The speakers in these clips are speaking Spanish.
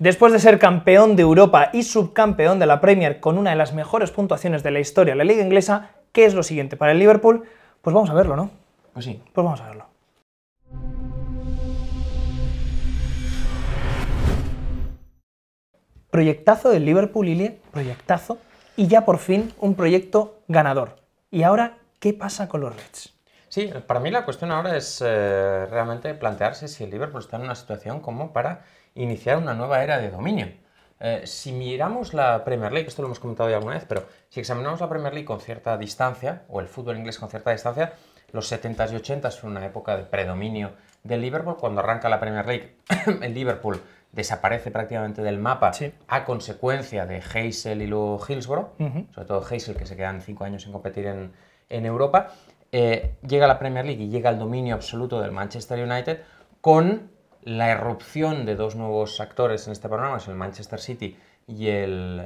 Después de ser campeón de Europa y subcampeón de la Premier con una de las mejores puntuaciones de la historia de la liga inglesa, ¿qué es lo siguiente para el Liverpool? Pues vamos a verlo, ¿no? Pues sí. Pues vamos a verlo. Proyectazo del Liverpool, Ilie, proyectazo, y ya por fin un proyecto ganador. Y ahora, ¿qué pasa con los Reds? Sí, para mí la cuestión ahora es eh, realmente plantearse si el Liverpool está en una situación como para iniciar una nueva era de dominio. Eh, si miramos la Premier League, esto lo hemos comentado ya alguna vez, pero si examinamos la Premier League con cierta distancia, o el fútbol inglés con cierta distancia, los 70s y 80s fue una época de predominio del Liverpool. Cuando arranca la Premier League, el Liverpool desaparece prácticamente del mapa a consecuencia de Heysel y luego Hillsborough, sobre todo Heysel que se quedan cinco años sin competir en Europa. Eh, llega la Premier League y llega el dominio absoluto del Manchester United con la erupción de dos nuevos actores en este programa, es el Manchester City y el,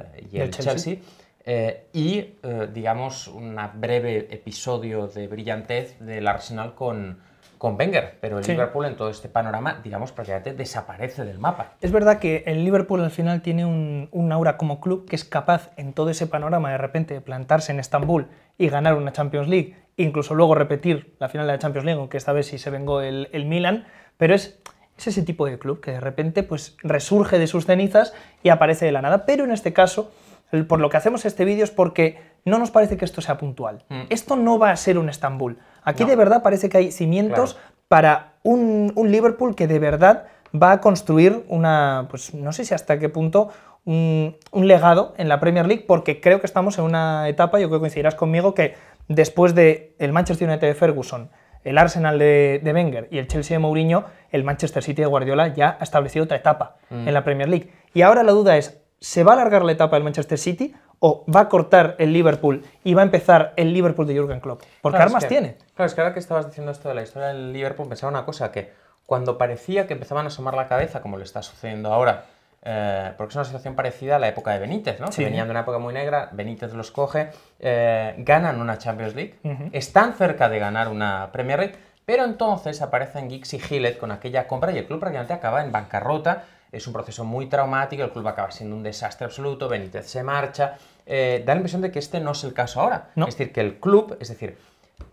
Chelsea, eh, y, eh, digamos, un breve episodio de brillantez del Arsenal con, con Wenger, pero el Liverpool en todo este panorama, digamos, prácticamente desaparece del mapa. Es verdad que el Liverpool al final tiene un, aura como club que es capaz en todo ese panorama de repente de plantarse en Estambul y ganar una Champions League, incluso luego repetir la final de la Champions League, aunque esta vez sí se vengó el, Milan, pero es ese tipo de club que de repente pues, resurge de sus cenizas y aparece de la nada. Pero en este caso, por lo que hacemos este vídeo es porque no nos parece que esto sea puntual. Mm. Esto no va a ser un Estambul. Aquí de verdad parece que hay cimientos para un, Liverpool que de verdad va a construir una, pues no sé si hasta qué punto, un, legado en la Premier League, porque creo que estamos en una etapa, yo creo que coincidirás conmigo, que después de el Manchester United de Ferguson, el Arsenal de, Wenger y el Chelsea de Mourinho, el Manchester City de Guardiola ya ha establecido otra etapa mm. en la Premier League. Y ahora la duda es, ¿se va a alargar la etapa del Manchester City o va a cortar el Liverpool y va a empezar el Liverpool de Jürgen Klopp? Porque armas tiene. Claro, es que ahora que estabas diciendo esto de la historia del Liverpool, pensaba una cosa, que cuando parecía que empezaban a asomar la cabeza, como le está sucediendo ahora, eh, porque es una situación parecida a la época de Benítez, ¿no? Que venían de una época muy negra, Benítez los coge, eh, ganan una Champions League, están cerca de ganar una Premier League, pero entonces aparecen Gix y Gillett con aquella compra y el club prácticamente acaba en bancarrota es un proceso muy traumático, el club acaba siendo un desastre absoluto, Benítez se marcha. Eh, da la impresión de que este no es el caso ahora. Es decir, que el club, es decir,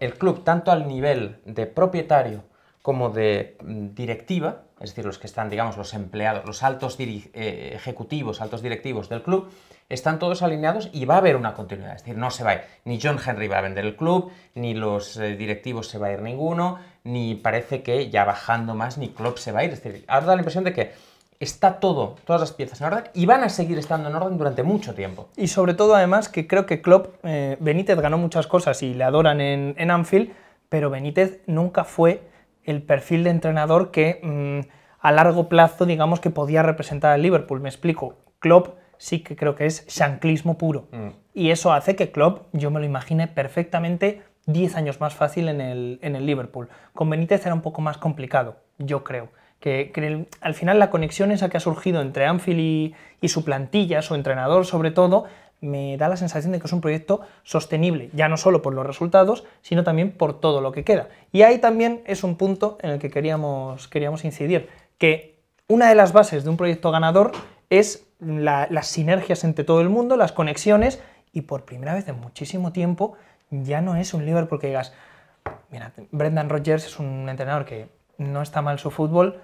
el club tanto al nivel de propietario como de mm, directiva, es decir, los que están, digamos, los empleados, los altos eh, ejecutivos, altos directivos del club, están todos alineados y va a haber una continuidad. Es decir, no se va a ir. Ni John Henry va a vender el club, ni los eh, directivos se va a ir ninguno, ni parece que ya bajando más, ni club se va a ir. Es decir, ahora da la impresión de que está todo, todas las piezas en orden y van a seguir estando en orden durante mucho tiempo. Y sobre todo además que creo que Klopp, eh, Benítez ganó muchas cosas y le adoran en, Anfield, pero Benítez nunca fue el perfil de entrenador que mm, a largo plazo digamos que podía representar al Liverpool. Me explico, Klopp sí que creo que es chanclismo puro mm. y eso hace que Klopp, yo me lo imagine perfectamente, 10 años más fácil en el Liverpool. Con Benítez era un poco más complicado, yo creo. Que, al final la conexión esa que ha surgido entre Anfield y, su plantilla, su entrenador sobre todo, me da la sensación de que es un proyecto sostenible, ya no solo por los resultados, sino también por todo lo que queda. Y ahí también es un punto en el que queríamos, queríamos incidir, que una de las bases de un proyecto ganador es las sinergias entre todo el mundo, las conexiones, y por primera vez en muchísimo tiempo ya no es un Liverpool que digas, mira, Brendan Rogers es un entrenador que no está mal su fútbol,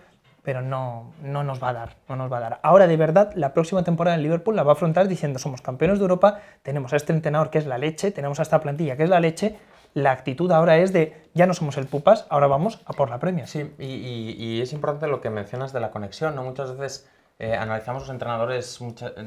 pero no, no nos va a dar, no nos va a dar. Ahora, de verdad, la próxima temporada en Liverpool la va a afrontar diciendo somos campeones de Europa, tenemos a este entrenador que es la leche, tenemos a esta plantilla que es la leche, la actitud ahora es de ya no somos el pupas, ahora vamos a por la premia. Sí, y, es importante lo que mencionas de la conexión, ¿no? Muchas veces eh, analizamos los entrenadores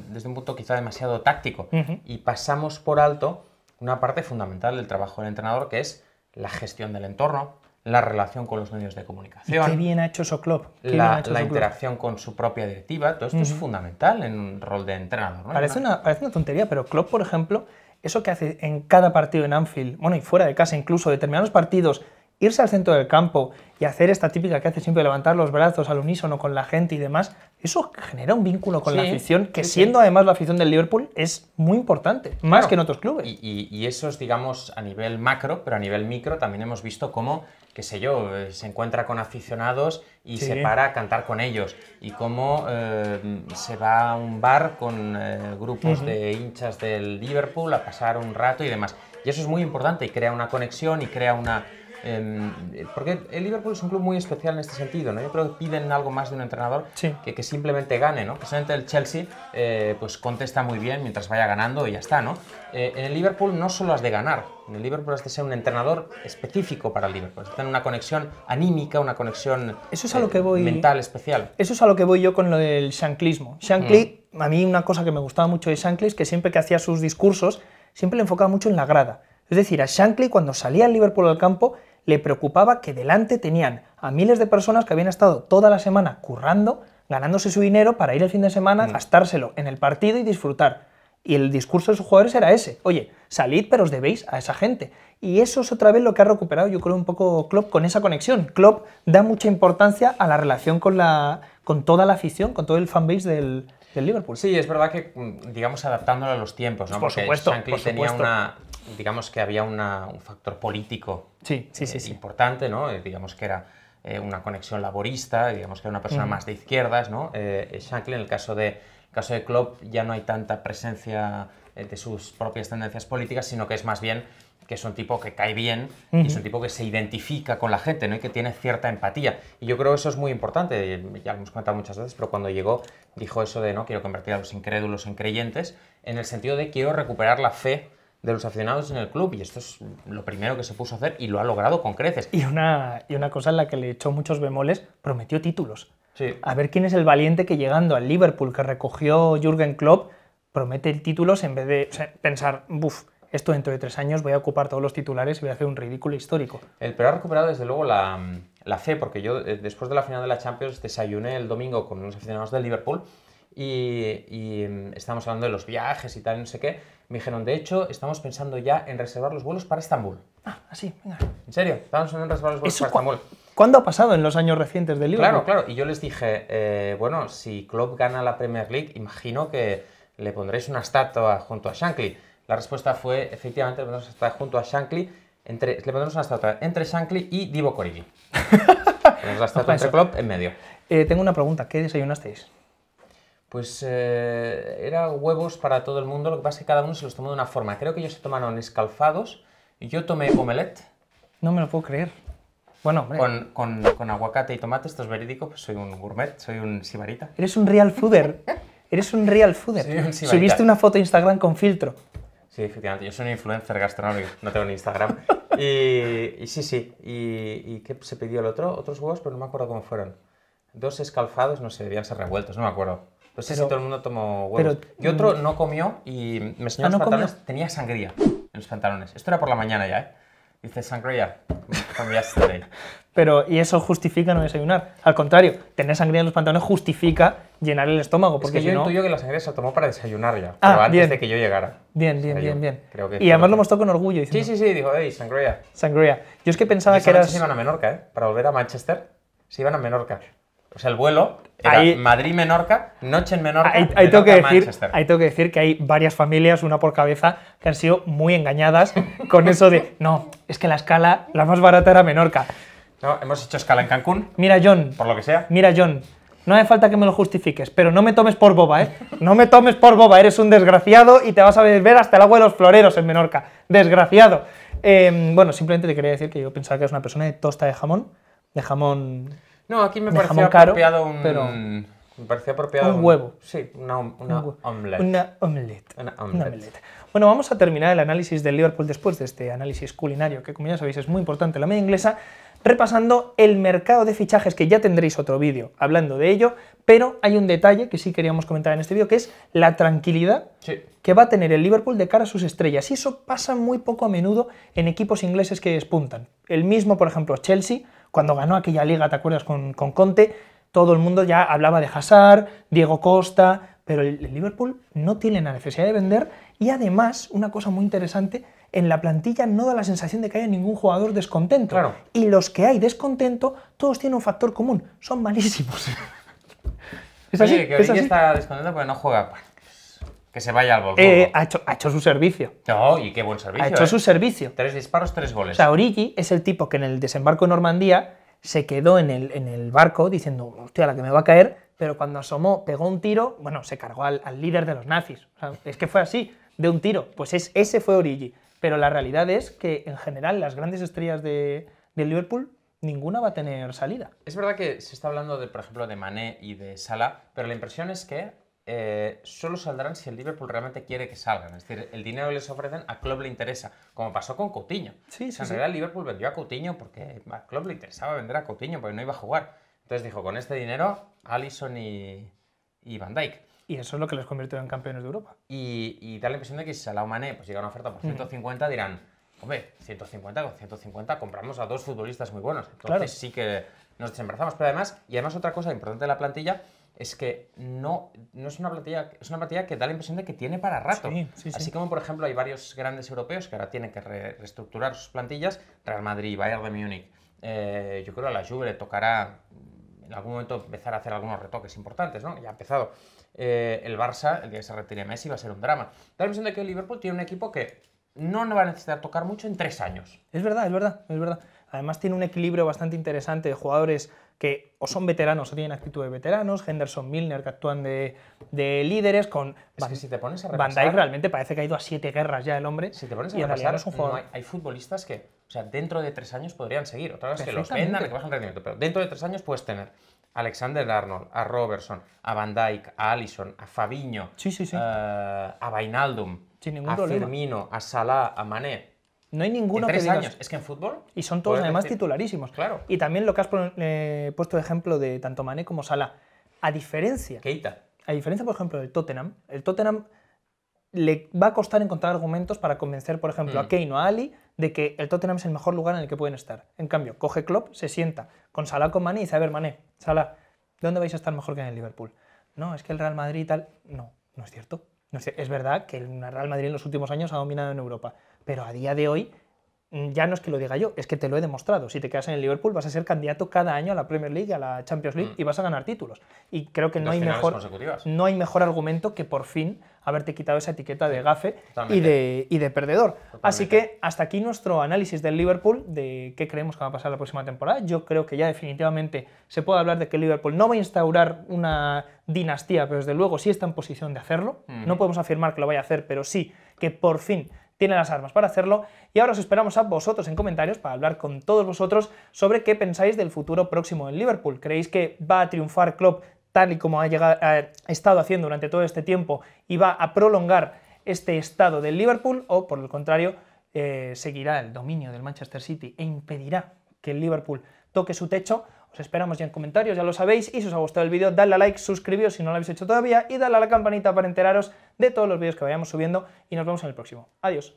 desde un punto quizá demasiado táctico y pasamos por alto una parte fundamental del trabajo del entrenador que es la gestión del entorno, la relación con los medios de comunicación. qué bien ha hecho eso La, la interacción con su propia directiva, todo esto es fundamental en un rol de entrenador. Parece, una, parece una tontería, pero Klopp, por ejemplo, eso que hace en cada partido en Anfield, bueno, y fuera de casa incluso, determinados partidos irse al centro del campo y hacer esta típica que hace siempre levantar los brazos al unísono con la gente y demás, eso genera un vínculo con la afición que siendo además la afición del Liverpool es muy importante, más que en otros clubes. Y, eso es, digamos, a nivel macro, pero a nivel micro también hemos visto cómo, qué sé yo, eh, se encuentra con aficionados y se para a cantar con ellos y cómo eh, se va a un bar con eh, grupos de hinchas del Liverpool a pasar un rato y demás. Y eso es muy importante y crea una conexión y crea una Em, eh, porque el Liverpool es un club muy especial en este sentido, ¿no? Yo creo que piden algo más de un entrenador que, que, simplemente gane, ¿no? el Chelsea eh, pues contesta muy bien mientras vaya ganando y ya está, ¿no? Eh, en el Liverpool no solo has de ganar, en el Liverpool has de ser un entrenador específico para el Liverpool, has de tener una conexión anímica, una conexión eso es que voy, mental especial. Eso es a lo que voy yo con lo del shanklismo. Mm. Shankly, a mí una cosa que me gustaba mucho de Shankly es que siempre que hacía sus discursos, siempre le enfocaba mucho en la grada. Es decir, a Shankly cuando salía el Liverpool al campo le preocupaba que delante tenían a miles de personas que habían estado toda la semana currando, ganándose su dinero para ir el fin de semana, mm. gastárselo en el partido y disfrutar. Y el discurso de sus jugadores era ese, oye, salid pero os debéis a esa gente. Y eso es otra vez lo que ha recuperado yo creo un poco Klopp con esa conexión. Klopp da mucha importancia a la relación con, la, con toda la afición, con todo el fanbase del, del Liverpool. Sí, es verdad que, mm, digamos, adaptándolo a los tiempos, ¿no? Por supuesto, tenía una, digamos que había un factor político sí, sí, eh, sí, importante, ¿no? Eh, digamos que era eh, una conexión laborista, digamos que era una persona más de izquierdas, ¿no? Shankly, en el caso de, el caso de Klopp, ya no hay tanta presencia de sus propias tendencias políticas, sino que es más bien que es un tipo que cae bien y es un tipo que se identifica con la gente ¿no? y que tiene cierta empatía. Y yo creo que eso es muy importante, ya lo hemos comentado muchas veces, pero cuando llegó dijo eso de no quiero convertir a los incrédulos en creyentes, en el sentido de quiero recuperar la fe de los aficionados en el club y esto es lo primero que se puso a hacer y lo ha logrado con creces. Y una, y una cosa en la que le echó muchos bemoles, prometió títulos. A ver quién es el valiente que llegando al Liverpool que recogió Jürgen Klopp promete títulos en vez de pensar, esto dentro de tres años voy a ocupar todos los titulares y voy a hacer un ridículo histórico. El Pero ha recuperado desde luego la, la fe, porque yo eh, después de la final de la Champions desayuné el domingo con unos aficionados del Liverpool y, y, mm, estábamos hablando de los viajes y tal, no sé qué. Me dijeron, de hecho, estamos pensando ya en reservar los vuelos para Estambul. Ah, así, venga. ¿En serio? Estamos en reservar los vuelos para Estambul. ¿Cuándo ha pasado en los años recientes del Liverpool? Claro, claro. Y yo les dije, eh, bueno, si Klopp gana la Premier League, imagino que le pondréis una estatua junto a Shankly. La respuesta fue, efectivamente, está junto a Shankly, entre, le una entre Shankly y Divo Corigi. Ponemos la estatua entre Klopp en medio. Eh, tengo una pregunta, ¿qué desayunasteis? Pues eh, era huevos para todo el mundo, lo que pasa es que cada uno se los tomó de una forma. Creo que ellos se tomaron escalfados, yo tomé omelette. No me lo puedo creer. Bueno, Con, aguacate y tomate, esto es verídico, pues soy un gourmet, soy un sibarita. Eres un real fooder. Eres un real fooder. Subiste una foto a Instagram con filtro. Sí, efectivamente. Yo soy un influencer gastronómico, no tengo ni Instagram. Y, sí, sí. Y, qué se pidió el otro? Otros huevos, pero no me acuerdo cómo fueron. Dos escalfados, no sé, debían ser revueltos, no me acuerdo. No sé si todo el mundo tomó huevos. y otro mm. no comió y me enseñó ah, los pantalones, tenía sangría en los pantalones. Esto era por la mañana ya, ¿eh? Hice sangría from yesterday. Pero, ¿y eso justifica no desayunar? Al contrario, tener sangría en los pantalones justifica llenar el estómago. Porque es que yo intuyo que la sangría se tomó para desayunar ya, ah, antes de que yo llegara. Bien, bien, bien, bien. y además lo mostró con orgullo. sí, sí, sí, dijo, hey, sangría. Sangría. Yo es que pensaba que era se iban a Menorca, ¿eh? Para volver a Manchester, se iban a Menorca o sea, el vuelo Madrid-Menorca, noche en Menorca. Ahí, tengo que decir, tengo que decir que hay varias familias, una por cabeza, que han sido muy engañadas con eso de, no, es que la escala, la más barata era Menorca. No, hemos hecho escala en Cancún. Mira, John. Por lo que sea. Mira, John. No hace falta que me lo justifiques, pero no me tomes por boba, ¿eh? No me tomes por boba, eres un desgraciado y te vas a ver hasta el agua de los floreros en Menorca. Desgraciado. Em, bueno, simplemente te quería decir que yo pensaba que eras una persona de tosta de jamón, de jamón no, aquí me parecía apropiado un... huevo. sí, una, omelette. Una omelette. Bueno, vamos a terminar el análisis del Liverpool después de este análisis culinario, que como ya sabéis es muy importante la media inglesa, repasando el mercado de fichajes, que ya tendréis otro vídeo hablando de ello, pero hay un detalle que sí queríamos comentar en este vídeo, que es la tranquilidad que va a tener el Liverpool de cara a sus estrellas. Y eso pasa muy poco a menudo en equipos ingleses que despuntan. El mismo, por ejemplo, Chelsea cuando ganó aquella liga, ¿te acuerdas? Con, Conte, todo el mundo ya hablaba de Hazard, Diego Costa, pero el, Liverpool no tiene la necesidad de vender y además, una cosa muy interesante, en la plantilla no da la sensación de que haya ningún jugador descontento. Y los que hay descontento, todos tienen un factor común, son malísimos. es así, que ¿Es está descontento porque no juega. Que se vaya al Wolfsburgo. Eh, ha, hecho, ha, hecho, su servicio. No, y qué buen servicio. Ha hecho ¿eh? su servicio. Tres disparos, tres goles. O sea, Origi es el tipo que en el desembarco en Normandía se quedó en el, en el barco diciendo, hostia, la que me va a caer, pero cuando asomó, pegó un tiro, bueno, se cargó al, líder de los nazis. es que fue así, de un tiro. Pues es, ese fue Origi. Pero la realidad es que, en general, las grandes estrellas de, Liverpool ninguna va a tener salida. Es verdad que se está hablando, de, por ejemplo, de Mané y de Sala pero la impresión es que eh, solo saldrán si el Liverpool realmente quiere que salgan. Es decir, el dinero que les ofrecen a club le interesa, como pasó con Coutinho. Sí, sí, en realidad el Liverpool vendió a Coutinho porque a Klopp le interesaba vender a Coutinho porque no iba a jugar. Entonces dijo, con este dinero, Alisson y, Van Dijk. Y eso es lo que les convirtió en campeones de Europa. Y, da la impresión de que si Salah Mané pues llega una oferta por 150, mm. dirán, hombre, 150 con 150 compramos a dos futbolistas muy buenos. Entonces sí que nos desembrazamos. Pero además, y además otra cosa importante de la plantilla es que no, no es una plantilla, es una plantilla que da la impresión de que tiene para rato. Así como, por ejemplo, hay varios grandes europeos que ahora tienen que reestructurar sus plantillas, Real Madrid, Bayern de Múnich, eh, yo creo a la Juve le tocará en algún momento empezar a hacer algunos retoques importantes, ¿no? Ya ha empezado. Eh, el Barça, el día que se retire Messi, va a ser un drama. Da la impresión de que el Liverpool tiene un equipo que no va a necesitar tocar mucho en tres años. Es verdad, es verdad, es verdad. Además tiene un equilibrio bastante interesante de jugadores que o son veteranos o tienen actitud de veteranos, Henderson, Milner que actúan de, de líderes, con es que si te pones a Van Dijk realmente parece que ha ido a siete guerras ya el hombre. Si te pones a es un hay, futbolistas que, o sea, dentro de tres años podrían seguir, otra vez que los vendan, que bajan rendimiento, pero dentro de tres años puedes tener a Alexander Arnold, a Robertson, a Van Dijk, a Allison, a Fabiño, eh, a Vainaldum, a Firmino, a Salah, a Mané. No hay ninguno tres que años. Es que en fútbol. Y son todos además titularísimos. Claro. Y también lo que has puesto de ejemplo de tanto Mané como Salah. A diferencia. Keita. A diferencia, por ejemplo, del Tottenham. El Tottenham le va a costar encontrar argumentos para convencer, por ejemplo, a mm. Kane o a Ali de que el Tottenham es el mejor lugar en el que pueden estar. En cambio, coge Klopp, se sienta con Salah con Mané y dice, a ver, Mané, Salah, ¿dónde vais a estar mejor que en el Liverpool? No, es que el Real Madrid y tal... No, no es cierto. No sé, es verdad que el Real Madrid en los últimos años ha dominado en Europa, pero a día de hoy Mm, ya no es que lo diga yo, es que te lo he demostrado. Si te quedas en el Liverpool, vas a ser candidato cada año a la Premier League, a la Champions League mm. y vas a ganar títulos. Y creo que no hay, mejor, no hay, mejor, argumento que por fin haberte quitado esa etiqueta de gafe y de, y de, perdedor. Así que hasta aquí nuestro análisis del Liverpool, de qué creemos que va a pasar la próxima temporada. Yo creo que ya definitivamente se puede hablar de que el Liverpool no va a instaurar una dinastía, pero desde luego sí está en posición de hacerlo. Mm. No podemos afirmar que lo vaya a hacer, pero sí que por fin tiene las armas para hacerlo y ahora os esperamos a vosotros en comentarios para hablar con todos vosotros sobre qué pensáis del futuro próximo del Liverpool. ¿Creéis que va a triunfar Klopp tal y como ha, estado haciendo durante todo este tiempo y va a prolongar este estado del Liverpool o por el contrario eh, seguirá el dominio del Manchester City e impedirá que el Liverpool toque su techo? Os esperamos ya en comentarios, ya lo sabéis, y si os ha gustado el vídeo, dadle a like, suscribíos si no lo habéis hecho todavía, y dadle a la campanita para enteraros de todos los vídeos que vayamos subiendo, y nos vemos en el próximo. Adiós.